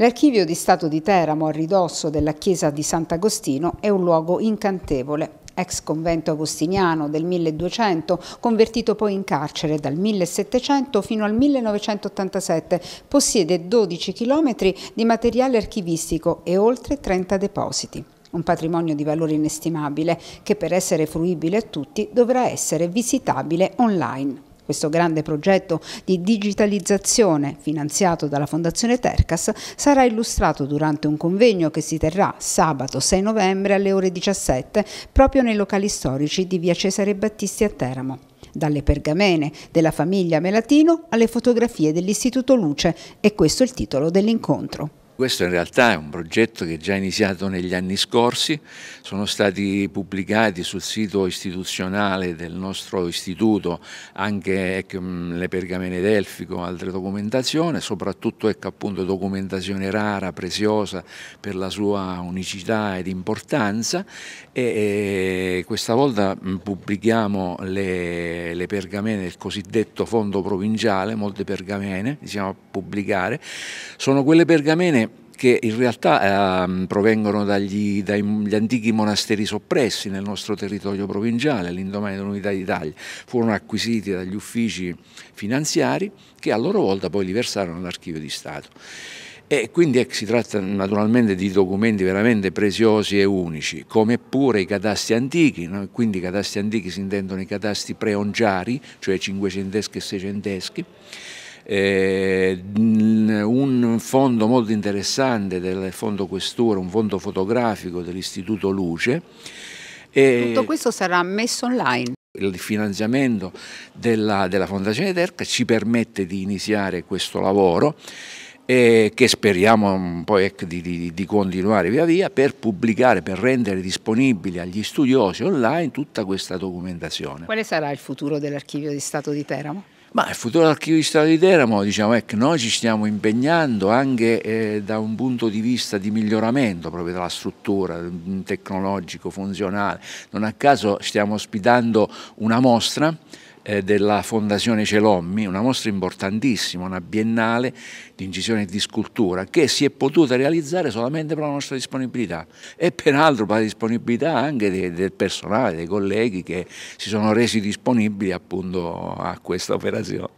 L'archivio di Stato di Teramo, a ridosso della chiesa di Sant'Agostino, è un luogo incantevole ex convento agostiniano del 1200, convertito poi in carcere dal 1700 fino al 1987, possiede 12 chilometri di materiale archivistico e oltre 30 depositi. Un patrimonio di valore inestimabile che per essere fruibile a tutti dovrà essere visitabile online. Questo grande progetto di digitalizzazione finanziato dalla Fondazione Tercas sarà illustrato durante un convegno che si terrà sabato 6 novembre alle ore 17 proprio nei locali storici di via Cesare Battisti a Teramo dalle pergamene della famiglia Melatino alle fotografie dell'Istituto Luce e questo è il titolo dell'incontro. Questo in realtà è un progetto che è già iniziato negli anni scorsi, sono stati pubblicati sul sito istituzionale del nostro istituto anche ecco, mm, le pergamene delfico, altre documentazioni, soprattutto ecco, appunto, documentazione rara, preziosa per la sua unicità ed importanza e, e questa volta mm, pubblichiamo le, le pergamene del cosiddetto fondo provinciale, molte pergamene, diciamo a pubblicare, sono quelle pergamene che in realtà eh, provengono dagli, dagli, antichi monasteri soppressi nel nostro territorio provinciale all'indomani dell'Unità d'Italia, furono acquisiti dagli uffici finanziari che a loro volta poi li versarono all'archivio di Stato. E quindi ecco, si tratta naturalmente di documenti veramente preziosi e unici, come pure i catasti antichi, no? quindi i catasti antichi si intendono i catasti preongiari, cioè cinquecenteschi e seicenteschi, eh, un fondo molto interessante del Fondo Questura, un fondo fotografico dell'Istituto Luce. Tutto questo sarà messo online? il finanziamento della, della Fondazione Terca ci permette di iniziare questo lavoro eh, che speriamo poi ecco, di, di, di, continuare via via per pubblicare, per rendere disponibile agli studiosi online tutta questa documentazione. Quale sarà il futuro dell'Archivio di Stato di Teramo? Ma il futuro archivista di Teramo, diciamo, che noi ci stiamo impegnando anche eh, da un punto di vista di miglioramento proprio della struttura mm, tecnologico, funzionale. Non a caso stiamo ospitando una mostra eh, della Fondazione Celommi, una mostra importantissima, una biennale di incisione e di scultura che si è potuta realizzare solamente per la nostra disponibilità e peraltro per la disponibilità anche de, del personale, dei colleghi che si sono resi disponibili appunto a questa operazione.